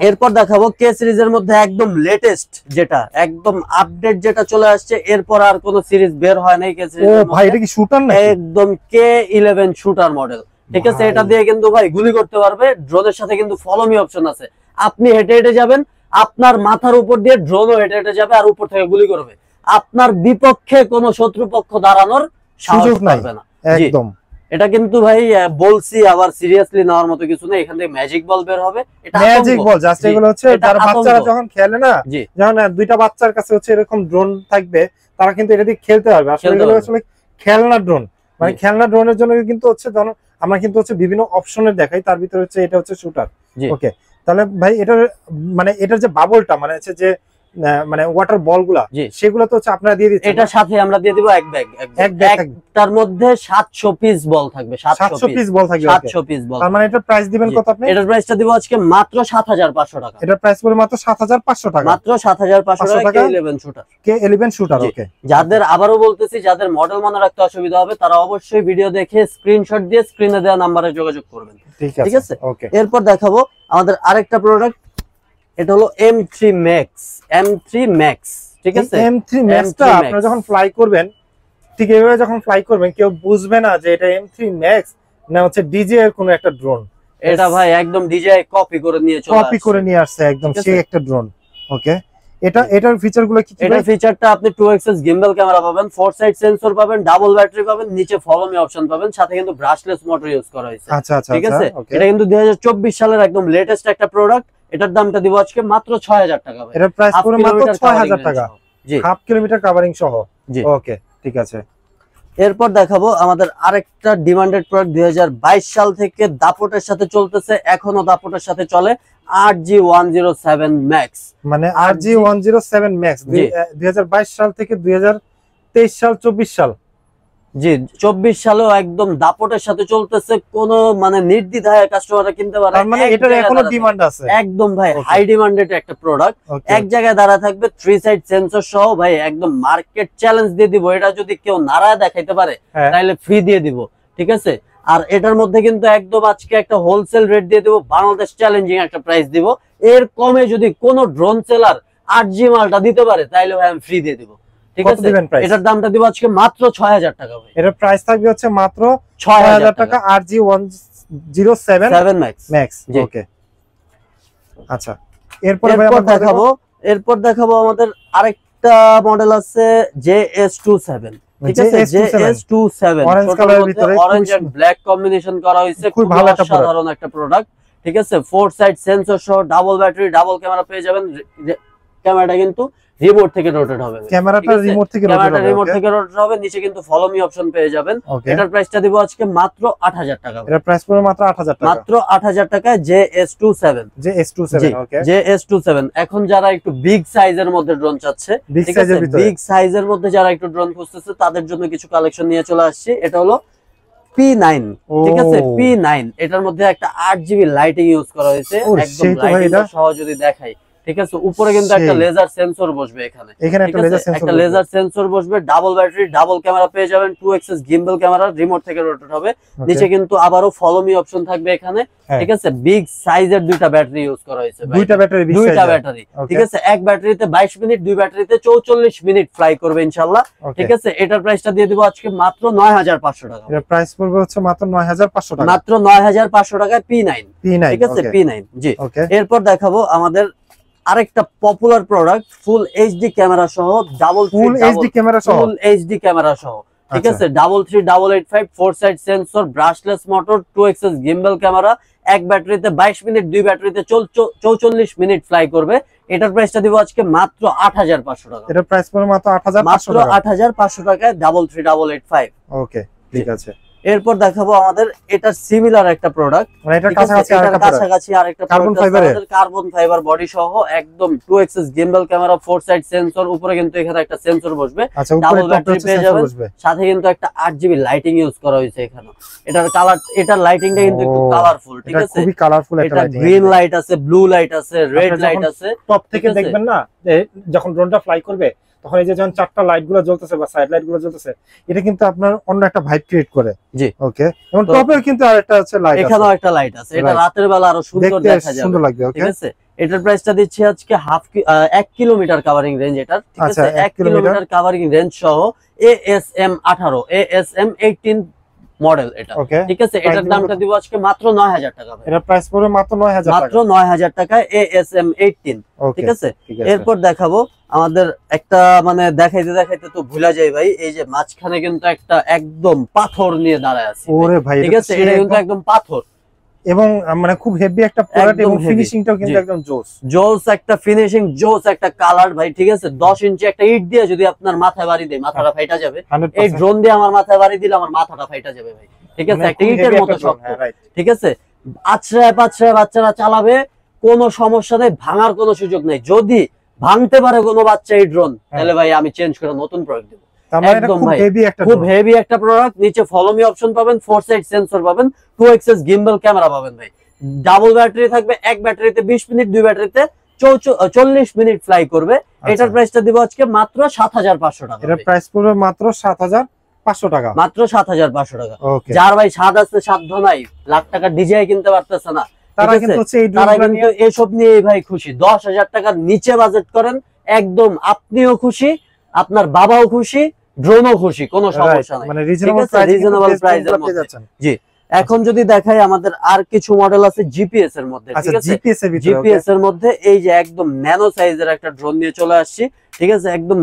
এরপর দেখাবো কে সিরিজের মধ্যে একদম লেটেস্ট যেটা একদম আপডেট যেটা চলে আসছে এরপর আর কোন সিরিজ বের হয় নাই কে সিরিজ ভাই এটা কি শুটার না একদম কে 11 শুটার মডেল ঠিক আছে এটা দিয়ে কিন্তু ভাই গুলি করতে পারবে ড্রোনের সাথে কিন্তু ফলমি অপশন আছে আপনি হেঁটে হেঁটে যাবেন আপনার মাথার উপর দিয়ে ড্রোনও হেঁটে হেঁটে যাবে আর উপর থেকে গুলি করবে আপনার বিপক্ষে কোনো শত্রুপক্ষ দাঁড়ানোর সুযোগ পাবে না একদম এটা কিন্তু ভাই বলছি আবার সিরিয়াসলি নেওয়ার মতো কিছু না এখান থেকে ম্যাজিক বল বের হবে এটা ম্যাজিক বল জাস্ট এগুলো হচ্ছে তার বাচ্চারা যখন খেলে না যখন দুইটা বাচ্চার কাছে হচ্ছে এরকম ড্রোন থাকবে তারা কিন্তু এটা দিয়ে খেলতে পারবে আসলে এগুলো আসলে খেলনা ড্রোন মানে খেলনা ড্রোনের জন্য কিন্তু হচ্ছে ধরো আমরা কিন্তু হচ্ছে বিভিন্ন অপশনের দেখাই তার ভিতরে হচ্ছে এটা হচ্ছে শুটার ওকে তাহলে ভাই এটা মানে এটার যে বাবলটা মানে হচ্ছে যে মানে ওয়াটার বলগুলা সেগুলো তো হচ্ছে আপনারা দিয়ে দিচ্ছেন এটার সাথে আমরা দিয়ে দিব এক ব্যাগ এক ব্যাগ তার মধ্যে 700 পিস বল থাকবে 700 পিস বল থাকবে 700 পিস বল তার মানে এটা প্রাইস দিবেন কত আপনি এটা প্রাইসটা দিব আজকে মাত্র 7500 টাকা এটা প্রাইস বলে মাত্র 7500 টাকা মাত্র 7500 টাকা 11 শুটার 11 শুটার ওকে যাদের আবারো বলতেছি যাদের মডেল মনে রাখতে অসুবিধা হবে তারা অবশ্যই ভিডিও দেখে স্ক্রিনশট দিয়ে স্ক্রিনে দেওয়া নম্বরে যোগাযোগ করবেন ঠিক আছে ওকে এরপর দেখাবো আমাদের আরেকটা প্রোডাক্ট এটা হলো M three max M three max ঠিক আছে এম থ্রি টা আপনারা যখন ফ্লাই করবেন ঠিক এভাবে যখন ফ্লাই করবেন কেউ বুঝবে না যে এটা এম থ্রি ম্যাক্স না হচ্ছে ডিজে এর কোনো একটা ড্রোন এটা ভাই একদম DJI কপি করে নিয়ে চলে কপি করে নিয়ে আসছে একদম সেই একটা ড্রোন ওকে এটা এটার ফিচার গুলো কি এটার ফিচারটা আপনি 2xs গিম্বাল ক্যামেরা পাবেন ফোর সাইড সেন্সর পাবেন ডাবল ব্যাটারি পাবেন নিচে ফলো মি অপশন পাবেন সাথে কিন্তু ব্রাশলেস মোটর ইউজ করা হয়েছে আচ্ছা আচ্ছা ঠিক আচ্ছা, আছে এটা কিন্তু 2024 সালের একদম লেটেস্ট একটা প্রোডাক্ট এটার দামটা দিব আজকে মাত্র 6000 টাকা ভাই এটার প্রাইস পুরো মাত্র টাকা জি হাফ কিলোমিটার সহ জি ওকে ঠিক আছে এরপর দেখাবো আমাদের আরেকটা ডিমান্ডেড প্রোডাক্ট দুই সাল থেকে দাপটের সাথে চলতেছে এখনো দাপটের সাথে চলে R G one zero seven max মানে R G one zero seven max দুই সাল থেকে দুই সাল চব্বিশ সাল জি চব্বিশ সালেও একদম দাপটের সাথে চলতেছে কোন মানে নির্দ্বিধায় কাস্টমাররা কিনতে পারে মানে একদম ভাই হাই ডিমান্ডেড একটা প্রোডাক্ট এক জায়গায় দাঁড়া থাকবে থ্রি সাইড সেন্সর সহ ভাই একদম মার্কেট চ্যালেঞ্জ দিয়ে দিব এটা যদি কেউ নাড়া দেখাইতে পারে হ্যাঁ। তাহলে ফ্রি দিয়ে দিব ঠিক আছে আর এটার মধ্যে কিন্তু একদম আজকে একটা হোলসেল রেট দিয়ে দিব বাংলাদেশ চ্যালেঞ্জিং একটা প্রাইস দিব এর কমে যদি কোনো ড্রোন সেলার আট জি মালটা দিতে পারে তাহলে ভাই আমি ফ্রি দিয়ে দিবো ঠিক আছে এটার দামটা দিব আজকে মাত্র 6000 টাকা ভাই এটার প্রাইস থাকবে হচ্ছে মাত্র 6000 টাকা 107 7 ম্যাক্স ম্যাক্স ওকে আচ্ছা ভাই আমরা দেখাবো এরপর দেখাবো আমাদের আরেকটা মডেল আছে ঠিক আছে অরেঞ্জ এন্ড ব্ল্যাক কম্বিনেশন করা হয়েছে খুব ভালো সাধারণ একটা প্রোডাক্ট ঠিক আছে four side sensor double battery double camera পেয়ে যাবেন ক্যামেরাটা কিন্তু রিমোট থেকে রোটেট হবে ক্যামেরাটা রিমোট থেকে রোটেট হবে রিমোট থেকে রোটেট হবে নিচে কিন্তু ফলো মি অপশন পেয়ে যাবেন এটার প্রাইসটা দেব আজকে মাত্র 8000 টাকা প্রাইস মাত্র 8000 টাকা মাত্র 8000 টাকায় JS27 JS27 ওকে JS27 এখন যারা একটু বিগ সাইজের মধ্যে ড্রোন চাচ্ছে ঠিক আছে বিগ সাইজের মধ্যে যারা একটু ড্রোন খুঁজতেছে তাদের জন্য কিছু কালেকশন নিয়ে চলে আসছে এটা হলো P9 ঠিক আছে P9 এটার মধ্যে একটা 8GB লাইটিং ইউজ করা হয়েছে একদম লাইটিং সহ যদি দেখাই ঠিক আছে উপরে কিন্তু একটা লেজার সেন্সর বসবে এখানে এখানে একটা লেজার সেন্সর একটা লেজার সেন্সর বসবে ডাবল ব্যাটারি ডাবল ক্যামেরা পেয়ে যাবেন 2 গিম্বল ক্যামেরা রিমোট থেকে রোটেট হবে নিচে কিন্তু আবারও ফলো মি অপশন থাকবে এখানে হ্যাঁ। ঠিক আছে বিগ সাইজের দুইটা ব্যাটারি ইউজ করা হয়েছে দুইটা ব্যাটারি দুইটা ব্যাটারি ঠিক আছে এক ব্যাটারিতে 22 মিনিট দুই ব্যাটারিতে 44 মিনিট ফ্লাই করবে ইনশাআল্লাহ ঠিক আছে এটার প্রাইসটা দিয়ে দেব আজকে মাত্র 9500 টাকা এর প্রাইস পড়বে হচ্ছে মাত্র 9500 টাকা মাত্র 9500 টাকায় P9 P9 ঠিক আছে P9 জি এরপর দেখাবো আমাদের আরেকটা popular product full HD camera সহ ডাবল ফুল এইচডি ক্যামেরা সহ ফুল এইচডি ক্যামেরা সহ ঠিক আচ্ছা। আছে double three double eight five four side sensor brushless motor two axis gimbal camera এক ব্যাটারিতে বাইশ মিনিট দুই ব্যাটারিতে চৌচল্লিশ মিনিট ফ্লাই করবে এটার প্রাইসটা দিব আজকে মাত্র আট হাজার পাঁচশো টাকা এটার প্রাইস মাত্র আট হাজার মাত্র আট হাজার পাঁচশো টাকায় double three double eight five okay ঠিক আছে এরপর দেখাবো আমাদের এটা সিমিলার একটা প্রোডাক্ট মানে কাছাকাছি আরেকটা কার্বন ফাইবার বডি সহ একদম two axis gimbal camera four side sensor উপরে কিন্তু এখানে একটা সেন্সর বসবে ডাবল আচ্ছা, ব্যাটারি পেয়ে যাবেন সাথে কিন্তু একটা আট জিবি লাইটিং ইউজ করা হয়েছে এখানে এটার কালার এটার লাইটিংটা কিন্তু একটু কালারফুল ঠিক আছে খুবই কালারফুল এটা গ্রিন লাইট আছে ব্লু লাইট আছে রেড লাইট আছে টপ থেকে দেখবেন না যখন ড্রোনটা ফ্লাই করবে তখন এই যে যখন চারটা লাইট গুলো জ্বলতেছে বা সাইড লাইট গুলো জ্বলতেছে এটা কিন্তু আপনার অন্য একটা ভাইব ক্রিয়েট করে জি ওকে এবং টপের কিন্তু আরেকটা আছে লাইট এখানেও একটা লাইট আছে এটা রাতের বেলা আরো সুন্দর দেখা যাবে সুন্দর লাগবে ওকে ঠিক আছে এটার প্রাইসটা দিচ্ছি আজকে হাফ এক কিলোমিটার কাভারিং রেঞ্জ এটার ঠিক আচ্ছা, আছে এক কিলোমিটার কাভারিং রেঞ্জ সহ এএসএম 18 এএসএম 18 মডেল এটা ঠিক আছে এটার দামটা দিব আজকে মাত্র হাজার টাকা প্রাইস পড়বে মাত্র নয় হাজার মাত্র টাকা এএসএম 18 ঠিক আছে এরপর দেখাবো আমাদের একটা মানে দেখাইতে দেখাইতে তো ভুলা যায় ভাই এই যে মাঝখানে কিন্তু একটা একদম পাথর নিয়ে দাঁড়ায় আছে ওরে ভাই ঠিক আছে এটা কিন্তু একদম পাথর এবং মানে খুব হেভি একটা প্রোডাক্ট এবং ফিনিশিংটাও কিন্তু একদম জোস জোস একটা ফিনিশিং জোস একটা কালার ভাই ঠিক আছে 10 ইঞ্চি একটা ইট দিয়ে যদি আপনার মাথায় বাড়ি দেয় মাথাটা ফাইটা যাবে এই ড্রোন দিয়ে আমার মাথায় বাড়ি দিলে আমার মাথাটা ফাইটা যাবে ভাই ঠিক আছে মানে একটা ইটের মতো শক্ত হ্যাঁ, ঠিক আছে আছড়ায় পাছড়ায় বাচ্চারা চালাবে কোনো সমস্যা নেই ভাঙার কোনো সুযোগ নেই যদি ভাঙতে পারে কোনো বাচ্চা এই ড্রোন হ্যাঁ। তাহলে ভাই আমি চেঞ্জ করে নতুন প্রোডাক্ট মানে নিচে ফলোমি অপশন পাবেন ডাবল ব্যাটারি থাকবে এক ব্যাটারিতে বিশ মিনিট দুই ব্যাটারিতে চল্লিশ মিনিট ফ্লাই করবে আচ্ছা। দিব আজকে মাত্র সাত হাজার পাঁচশো টাকা প্রাইস মাত্র সাত হাজার পাঁচশো টাকা মাত্র সাত হাজার পাঁচশো টাকা যার ভাই সাত আছে সাধ্য নাই লাখ টাকার ডিজাই কিনতে পারতেছে না তারা কিন্তু এসব নিয়ে ভাই খুশি দশ টাকার নিচে বাজেট করেন একদম আপনিও খুশি আপনার বাবাও খুশি ড্রোনও খুশি মানে এখন যদি দেখাই আমাদের আর কিছু মডেল আছে জিপিএস এর মধ্যে জিপিএস আচ্ছা, এর মধ্যে এই যে একদম ন্যানো সাইজের একটা ড্রোন নিয়ে চলে আসছি ঠিক আছে একদম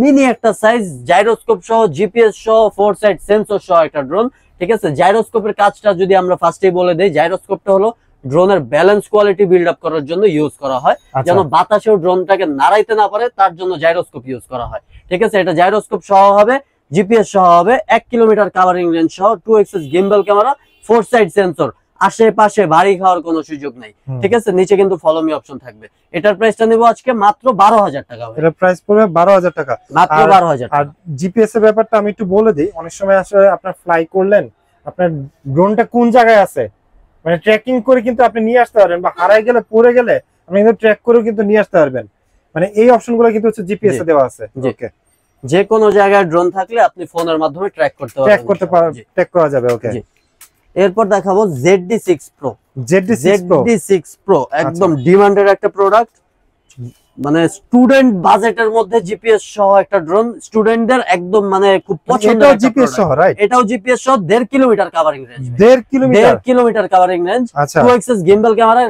মিনি একটা সাইজ জাইরোস্কোপ সহ জিপিএস সহ ফোর সাইড সেন্সর সহ একটা ড্রোন ঠিক আছে জাইরোস্কোপের কাজটা যদি আমরা ফার্স্টেই বলে দেই জাইরোস্কোপটা হলো ড্রোনের ব্যালেন্স কোয়ালিটি বিল্ড আপ করার জন্য ইউজ করা হয় আচ্ছা। যেন বাতাসেও ড্রোনটাকে নাড়াইতে না পারে তার জন্য জাইরোস্কোপ ইউজ করা হয় ঠিক আছে এটা জাইরোস্কোপ সহ হবে জিপিএস সহ হবে এক কিলোমিটার কাভারিং রেঞ্জ সহ two axis gimbal camera four side sensor আশেপাশে বাড়ি খাওয়ার কোনো সুযোগ নেই ঠিক আছে নিচে কিন্তু ফলো মি অপশন থাকবে এটার প্রাইসটা নিব আজকে মাত্র বারো হাজার টাকা এটার প্রাইস পড়বে বারো হাজার টাকা মাত্র বারো হাজার আর জিপিএস এর ব্যাপারটা আমি একটু বলে দিই অনেক সময় আসলে আপনার ফ্লাই করলেন আপনার ড্রোনটা কোন জায়গায় আছে মানে ট্রেকিং করে কিন্তু আপনি নিয়ে আসতে পারবেন বা হারাই গেলে পরে গেলে আপনি কিন্তু ট্র্যাক করেও কিন্তু নিয়ে আসতে পারবেন মানে এই অপশনগুলো কিন্তু হচ্ছে জিপিএস এ দেওয়া আছে ওকে যে কোন জায়গায় ড্রোন থাকলে আপনি ফোনের মাধ্যমে ট্র্যাক করতে পারবেন ট্র্যাক করতে পারবেন ট্র্যাক করা যাবে ওকে এরপর দেখাবো ZD6 Pro ZD6 Pro ZD6 Pro একদম ডিমান্ডের আচ্ছা। একটা প্রোডাক্ট মানে স্টুডেন্ট বাজেটের মধ্যে জিপিএস সহ একটা ড্রোন স্টুডেন্টদের একদম মানে খুব পছন্দ জিপিএস সহ রাইট এটাও জিপিএস সহ 1.5 kilometre covering range 1.5 kilometre 1.5 kilometre covering range 2xs gimbal camera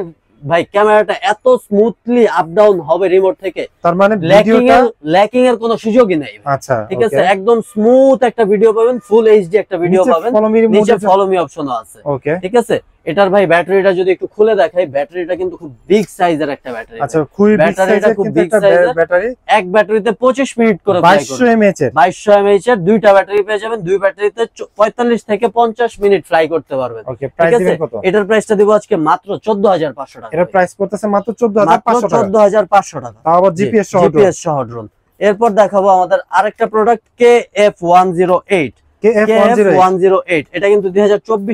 ভাই ক্যামেরাটা এত স্মুথলি আপ ডাউন হবে রিমোট থেকে তার মানে ভিডিওটা ল্যাকিং এর কোনো সুযোগই নেই আচ্ছা ঠিক আছে একদম স্মুথ একটা ভিডিও পাবেন ফুল এইচডি একটা ভিডিও পাবেন নিচে ফলো মি অপশনও আছে ওকে ঠিক আছে এটার ভাই ব্যাটারিটা যদি একটু খুলে দেখাই ব্যাটারিটা কিন্তু খুব বিগ সাইজের একটা ব্যাটারি আচ্ছা খুবই বিগ সাইজের খুব বিগ সাইজের ব্যাটারি এক ব্যাটারিতে 25 মিনিট করে 2200 এমএএইচ এর 2200 এমএএইচ এর দুইটা ব্যাটারি পেয়ে যাবেন দুই ব্যাটারিতে 45 থেকে 50 মিনিট ফ্লাই করতে পারবেন ওকে প্রাইস কত এটার প্রাইসটা দেব আজকে মাত্র 14500 টাকা এর প্রাইস করতেছে মাত্র 14500 টাকা 14500 টাকা তাও আবার জিপিএস সহ জিপিএস সহ ড্রোন এরপর দেখাবো আমাদের আরেকটা প্রোডাক্ট KF108 KF108 এটা কিন্তু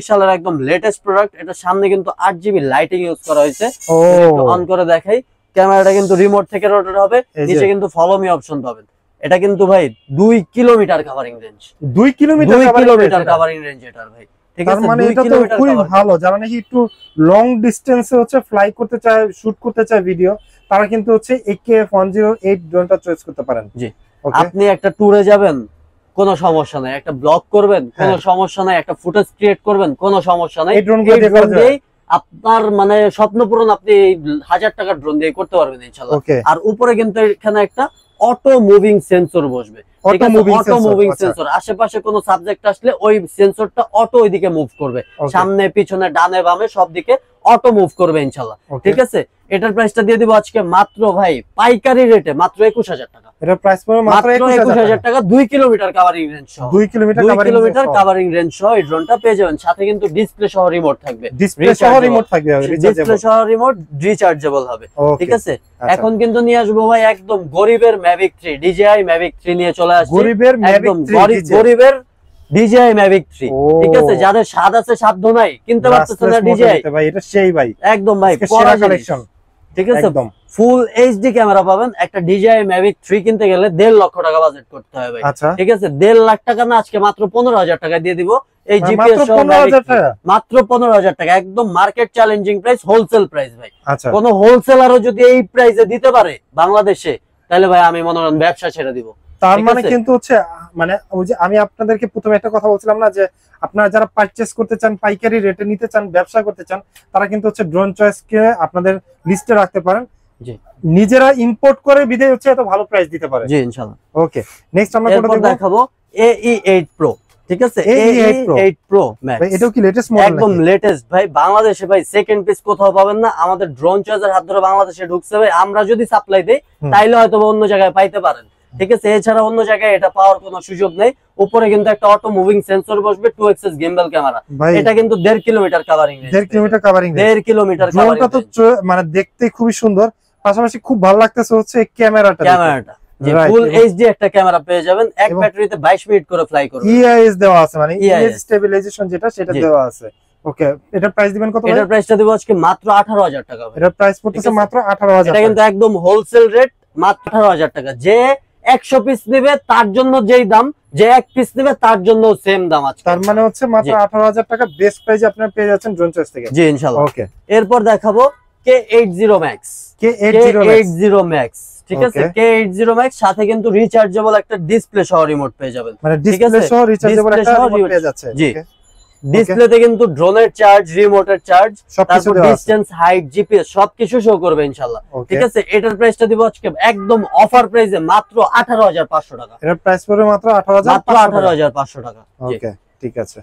সালের একদম লেটেস্ট প্রোডাক্ট এটা সামনে কিন্তু লাইটিং ইউজ করা হয়েছে অন করে দেখাই ক্যামেরাটা কিন্তু রিমোট থেকে কিন্তু অপশন এটা কিন্তু ভাই কিলোমিটার কিলোমিটার কিলোমিটার ভাই মানে ভালো যারা নাকি একটু লং হচ্ছে ফ্লাই করতে চায় শুট করতে চায় ভিডিও তারা কিন্তু হচ্ছে চয়েস করতে পারেন আপনি একটা ট্যুরে যাবেন কোনো সমস্যা নাই একটা ব্লগ হ্যাঁ। করবেন কোনো সমস্যা নাই একটা ফুটেজ ক্রিয়েট করবেন কোনো সমস্যা নাই আপনার মানে স্বপ্ন পূরণ আপনি হাজার টাকার ড্রোন দিয়ে করতে পারবেন ইনশাল্লাহ আর উপরে কিন্তু এখানে একটা অটো মুভিং সেন্সর বসবে আচ্ছা। ইনশাল্লাহ ঠিক আছে এটার প্রাইসটা দিয়ে দিব আজকে মাত্র ভাই পাইকারি রেটে মাত্র একুশ হাজার টাকা এটা প্রাইস পড়বে মাত্র 21000 টাকা 2 কিলোমিটার কভারিং রেঞ্জ সহ 2 কিলোমিটার কিলোমিটার কভারিং রেঞ্জ সহ এই ড্রোনটা পেয়ে যাবেন সাথে কিন্তু ডিসপ্লে সহ রিমোট থাকবে ডিসপ্লে সহ রিমোট থাকবে ডিসপ্লে সহ রিমোট রিচার্জেবল হবে ঠিক আছে আচ্ছা। এখন কিন্তু নিয়ে আসবো ভাই একদম গরিবের ম্যাভিক 3 DJI ম্যাভিক 3 নিয়ে চলে আসছে গরিবের ম্যাভিক 3 গরিবের ডিজিআই ম্যাভিক 3 ঠিক আছে যাদের স্বাদ আছে সাধ্য নাই কিনতে পারতেছ না ডিজিআই ভাই এটা সেই ভাই একদম ভাই সেরা কালেকশন ঠিক আছে একদম ফুল এইচডি ক্যামেরা পাবেন একটা ডিজাই ম্যাভিক থ্রি কিনতে গেলে দেড় লক্ষ টাকা বাজেট করতে হবে আচ্ছা। ঠিক আছে দেড় লাখ টাকা না আজকে মাত্র পনেরো হাজার টাকা দিয়ে দিব এই হ্যাঁ, জিপিএস মাত্র পনেরো হাজার টাকা একদম market challenging price wholesale price ভাই আচ্ছা। কোনো হোলসেলারও যদি এই প্রাইসে দিতে পারে বাংলাদেশে তাহলে ভাই আমি মনে করেন ব্যবসা ছেড়ে দিব তার মানে কিন্তু হচ্ছে মানে ওই যে আমি আপনাদেরকে প্রথমে একটা কথা বলছিলাম না যে আপনারা যারা পারচেস করতে চান পাইকারি রেটে নিতে চান ব্যবসা করতে চান তারা কিন্তু হচ্ছে ড্রোন চয়েস কে আপনাদের লিস্টে রাখতে পারেন নিজেরা ইম্পোর্ট করে বিদেশ হচ্ছে এত ভালো প্রাইস দিতে পারে জি ইনশাআল্লাহ ওকে নেক্সট আমরা কোনটা দেখাবো AE8 Pro ঠিক আছে AE8 Pro e ভাই এটাও কি লেটেস্ট মডেল একদম লেটেস্ট ভাই বাংলাদেশে ভাই সেকেন্ড পিস কোথাও পাবেন না আমাদের ড্রোন চার্জার হাত ধরে বাংলাদেশে ঢুকছে ভাই আমরা যদি সাপ্লাই দেই তাইলে হয়তো অন্য জায়গায় পাইতে পারেন ঠিক আছে এছাড়া অন্য জায়গায় এটা পাওয়ার কোনো সুযোগ নেই উপরে কিন্তু একটা অটো মুভিং সেন্সর বসবে টু এক্সেস গেমবেল ক্যামেরা এটা কিন্তু দেড় কিলোমিটার কাভারিং দেড় কিলোমিটার কাভারিং দেড় কিলোমিটার মানে দেখতে খুবই সুন্দর পাশাপাশি খুব ভালো লাগতেছে হচ্ছে ক্যামেরাটা ক্যামেরাটা ফুল একটা ক্যামেরা পেয়ে যাবেন এক মিনিট করে ফ্লাই e দেওয়া আছে ইআইএস মানে স্টেবিলাইজেশন e e যেটা সেটা দেওয়া আছে ওকে এটা প্রাইস দিবেন টাকা প্রাইস মাত্র কিন্তু একদম হোলসেল রেট মাত্র টাকা যে পিস তার জন্য যেই দাম যে এক পিস নেবে তার জন্য সেম দাম আছে তার মানে হচ্ছে মাত্র আঠারো হাজার টাকা বেস্ট প্রাইস আপনার পেয়ে যাচ্ছেন চয়েস থেকে জি ইনশাআল্লাহ এরপর দেখাবো কে এইট জিরো ম্যাক্স ঠিক আছে K80 Max সাথে কিন্তু রিচার্জেবল একটা ডিসপ্লে সহ রিমোট পেয়ে যাবেন ডিসপ্লে মানে জি ডিসপ্লেতে কিন্তু ড্রোনের চার্জ রিমোটের চার্জ তারপর ডিসটেন্স হাইট জিপিএস সবকিছু শো করবে ইনশাল্লাহ ঠিক আছে এটার প্রাইসটা দিব আজকে একদম অফার প্রাইসে মাত্র আঠারো হাজার পাঁচশো টাকা এটার প্রাইস পড়বে মাত্র পাঁচশো টাকা ঠিক আছে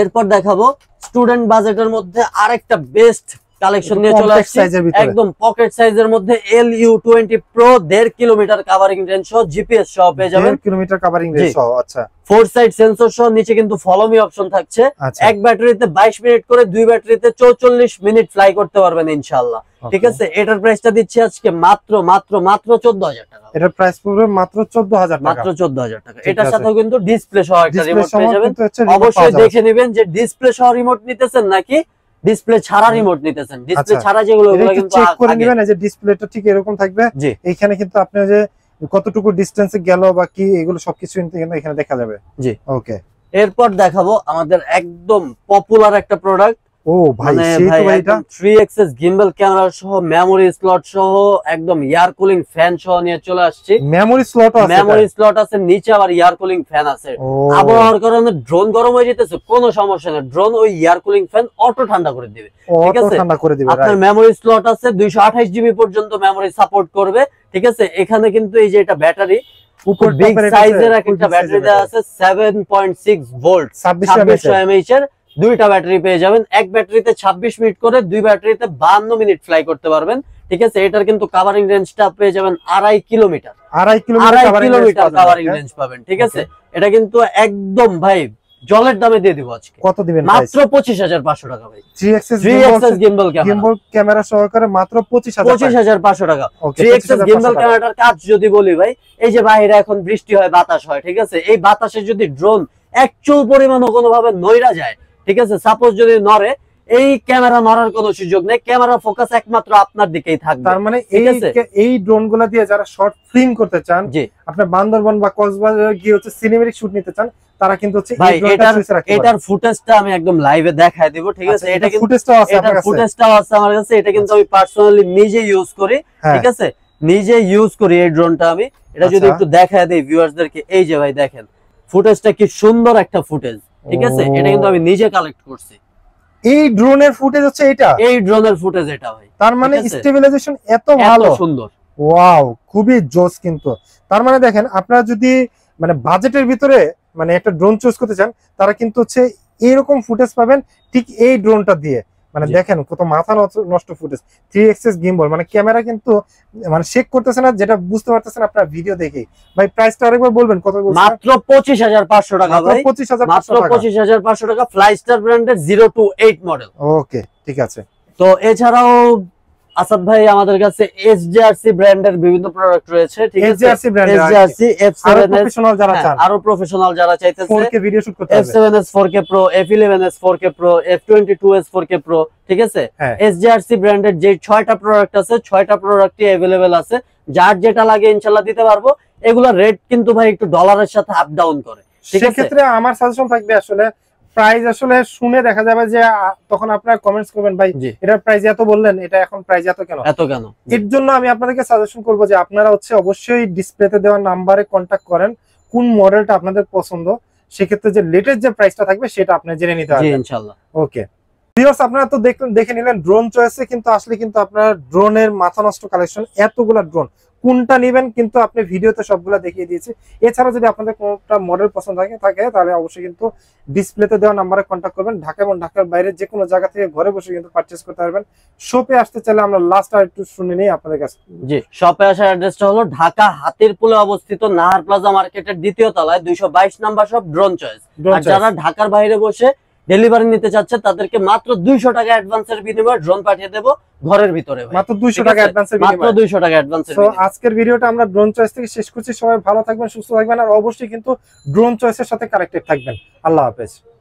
এরপর দেখাবো স্টুডেন্ট বাজেটের মধ্যে আরেকটা বেস্ট কালেকশন নিয়ে চলে আসছি একদম পকেট সাইজের মধ্যে এল ইউ টোয়েন্টি প্রো দেড় কিলোমিটার কাভারিং রেঞ্জ সহ জিপিএস সহ পেয়ে যাবেন কিলোমিটার কাভারিং রেঞ্জ সহ আচ্ছা ফোর সাইড সেন্সর সহ নিচে কিন্তু ফলো মি অপশন থাকছে আচ্ছা। এক ব্যাটারিতে 22 মিনিট করে দুই ব্যাটারিতে 44 মিনিট ফ্লাই করতে পারবেন ইনশাআল্লাহ ঠিক আছে এটার প্রাইসটা দিচ্ছি আজকে মাত্র মাত্র মাত্র 14000 টাকা এটার প্রাইস পড়বে মাত্র 14000 টাকা মাত্র 14000 টাকা এটার সাথেও কিন্তু ডিসপ্লে সহ একটা রিমোট পেয়ে যাবেন অবশ্যই দেখে নেবেন যে ডিসপ্লে সহ রিমোট নিতেছেন নাকি ডিসপ্লে ছাড়া রিমোট নিতেছেন ডিসপ্লে আচ্ছা। ছাড়া যেগুলো চেক করে নেবেন যে ডিসপ্লেটা ঠিক এরকম থাকবে এইখানে কিন্তু আপনি যে কতটুকু ডিসটেন্সে গেল বা কি এগুলো সবকিছু এখানে দেখা যাবে জি ওকে এরপর দেখাবো আমাদের একদম পপুলার একটা প্রোডাক্ট ও ভাই মানে সেই তো এটা 3 গিম্বল ক্যামেরা সহ মেমরি স্লট সহ একদম এয়ার কুলিং ফ্যান সহ নিয়ে চলে আসছে মেমরি স্লট আছে মেমরি স্লট আছে নিচে আবার এয়ার কুলিং ফ্যান আছে আবহাওয়ার কারণে ড্রোন গরম হয়ে যেতেছে কোনো সমস্যা না ড্রোন ওই এয়ার কুলিং ফ্যান অটো ঠান্ডা করে দিবে ঠিক আছে ঠান্ডা করে দিবে আপনার মেমরি স্লট আছে 228 জিবি পর্যন্ত মেমরি সাপোর্ট করবে ঠিক আছে এখানে কিন্তু এই যে এটা ব্যাটারি উপর বিগ সাইজের একটা ব্যাটারি দেওয়া আছে 7.6 ভোল্ট 2600 এমএইচ এর দুইটা ব্যাটারি পেয়ে যাবেন এক ব্যাটারিতে ২৬ মিনিট করে দুই ব্যাটারিতে বান্ন মিনিট ফ্লাই করতে পারবেন ঠিক আছে এটার কিন্তু কাভারিং রেঞ্জটা পেয়ে যাবেন আড়াই কিলোমিটার আড়াই কিলোমিটার কাভারিং রেঞ্জ পাবেন ঠিক আছে এটা কিন্তু একদম ভাই জলের দামে দিয়ে দিব আজকে কত দিবেন মাত্র 25500 টাকা ভাই গিম্বল গিম্বল ক্যামেরা সহকারে মাত্র 25500 টাকা গিম্বল ক্যামেরাটার কাজ যদি বলি ভাই এই যে বাইরে এখন বৃষ্টি হয় বাতাস হয় ঠিক আছে এই বাতাসে যদি ড্রোন একচুল পরিমাণও কোনোভাবে নইরা যায় ঠিক আছে সাপোজ যদি নড়ে এই ক্যামেরা নড়ার কোন সুযোগ নেই ক্যামেরা ফোকাস একমাত্র আপনার দিকেই থাকবে তার মানে এই ড্রোন গুলা দিয়ে যারা শর্ট ফিল্ম করতে চান জি আপনার বান্দরবন বা কক্সবাজার গিয়ে হচ্ছে সিনেমেটিক শুট নিতে চান তারা ফুটেজটা আমি একদম লাইভে ঠিক আছে আচ্ছা, এটা আমার কাছে এটা কিন্তু আচ্ছা। আমি পার্সোনালি ইউজ করি হ্যাঁ। ঠিক আছে নিজে ইউজ করি এই ড্রোনটা আমি এটা যদি আচ্ছা। একটু দেখায় এই যে ভাই দেখেন ফুটেজটা কি সুন্দর একটা ফুটেজ ঠিক আছে এটা কিন্তু আমি নিজে কালেক্ট করছি এই ড্রোনের ফুটেজ হচ্ছে এটা এই ড্রোনের ফুটেজ এটা ভাই তার মানে স্টেবিলাইজেশন এত ভালো সুন্দর ওয়াও খুবই জোস কিন্তু তার মানে দেখেন আপনারা যদি মানে বাজেটের ভিতরে মানে একটা ড্রোন চুজ করতে চান তারা কিন্তু হচ্ছে এইরকম ফুটেজ পাবেন ঠিক এই ড্রোনটা দিয়ে মানে দেখেন কত মাথা নষ্ট ফুটেজ থ্রি এক্সেস গিম্বল মানে ক্যামেরা কিন্তু মানে শেক করতেছে না যেটা বুঝতে পারতেছেন আপনার ভিডিও দেখে ভাই প্রাইসটা আরেকবার বলবেন কত মাত্র পঁচিশ হাজার পাঁচশো টাকা পঁচিশ হাজার মাত্র পঁচিশ হাজার পাঁচশো টাকা ফ্লাইস্টার ব্র্যান্ডের zero two eight model okay ঠিক আছে তো এছাড়াও আসাদ ভাই আমাদের কাছে এসজিআরসি ব্র্যান্ডের বিভিন্ন প্রোডাক্ট রয়েছে ঠিক আছে এসজিআরসি ব্র্যান্ডের এসজিআরসি এফ7 আরো প্রফেশনাল যারা হ্যাঁ, চান আরো প্রফেশনাল যারা চাইতেছে 4K ভিডিও শুট করতে হবে F7s 4K Pro F11s 4K Pro F22s 4K Pro ঠিক আছে এসজিআরসি ব্র্যান্ডের যে 6টা প্রোডাক্ট আছে 6টা প্রোডাক্টই अवेलेबल আছে যার যেটা লাগে ইনশাআল্লাহ দিতে পারবো এগুলা রেট কিন্তু ভাই একটু ডলারের সাথে আপ ডাউন করে ঠিক আছে সেক্ষেত্রে আমার সাজেশন থাকবে আসলে প্রাইস আসলে শুনে দেখা যাবে যে তখন আপনারা কমেন্টস করবেন ভাই এটার প্রাইস এত বললেন এটা এখন প্রাইস এত কেন এত কেন এর জন্য আমি আপনাদেরকে সাজেশন করব যে আপনারা হচ্ছে অবশ্যই ডিসপ্লেতে দেওয়া নাম্বারে কন্ট্যাক্ট করেন কোন মডেলটা আপনাদের পছন্দ সেক্ষেত্রে যে লেটেস্ট যে প্রাইসটা থাকবে সেটা আপনি জেনে নিতে পারবেন ইনশাআল্লাহ ওকে ভিউয়ার্স আপনারা তো দেখলেন দেখে নিলেন ড্রোন চয়েসে কিন্তু আসলে কিন্তু আপনারা ড্রোনের মাথা নষ্ট কালেকশন এতগুলা ড্রোন কোনটা নেবেন কিন্তু আপনি ভিডিওতে সবগুলো দেখিয়ে দিয়েছি এছাড়া যদি আপনাদের কোনটা মডেল পছন্দ থাকে থাকে তাহলে অবশ্যই কিন্তু ডিসপ্লেতে দেওয়া নাম্বারে কন্ট্যাক্ট করবেন ঢাকা এবং ঢাকার বাইরে যে কোনো জায়গা থেকে ঘরে বসে কিন্তু পারচেস করতে পারবেন শপে আসতে চাইলে আমরা লাস্ট আর একটু শুনে নিই আপনাদের কাছে জি শপে আসার অ্যাড্রেসটা হলো ঢাকা হাতির পুলে অবস্থিত নাহার প্লাজা মার্কেটের দ্বিতীয় তলায় দুইশো বাইশ নাম্বার সব ড্রোন চয়েস আর যারা ঢাকার বাইরে বসে ডেলিভারি নিতে চাচ্ছে তাদেরকে মাত্র দুইশো টাকা অ্যাডভান্সের বিনিময়ে ড্রোন পাঠিয়ে দেবো ঘরের ভিতরে মাত্র দুইশো টাকা মাত্র দুইশো টাকা অ্যাডভান্স আজকের ভিডিওটা আমরা ড্রোন চয়েস থেকে শেষ করছি সবাই ভালো থাকবেন সুস্থ থাকবেন আর অবশ্যই কিন্তু ড্রোন চয়েসের সাথে কানেক্টেড থাকবেন আল্লাহ হাফেজ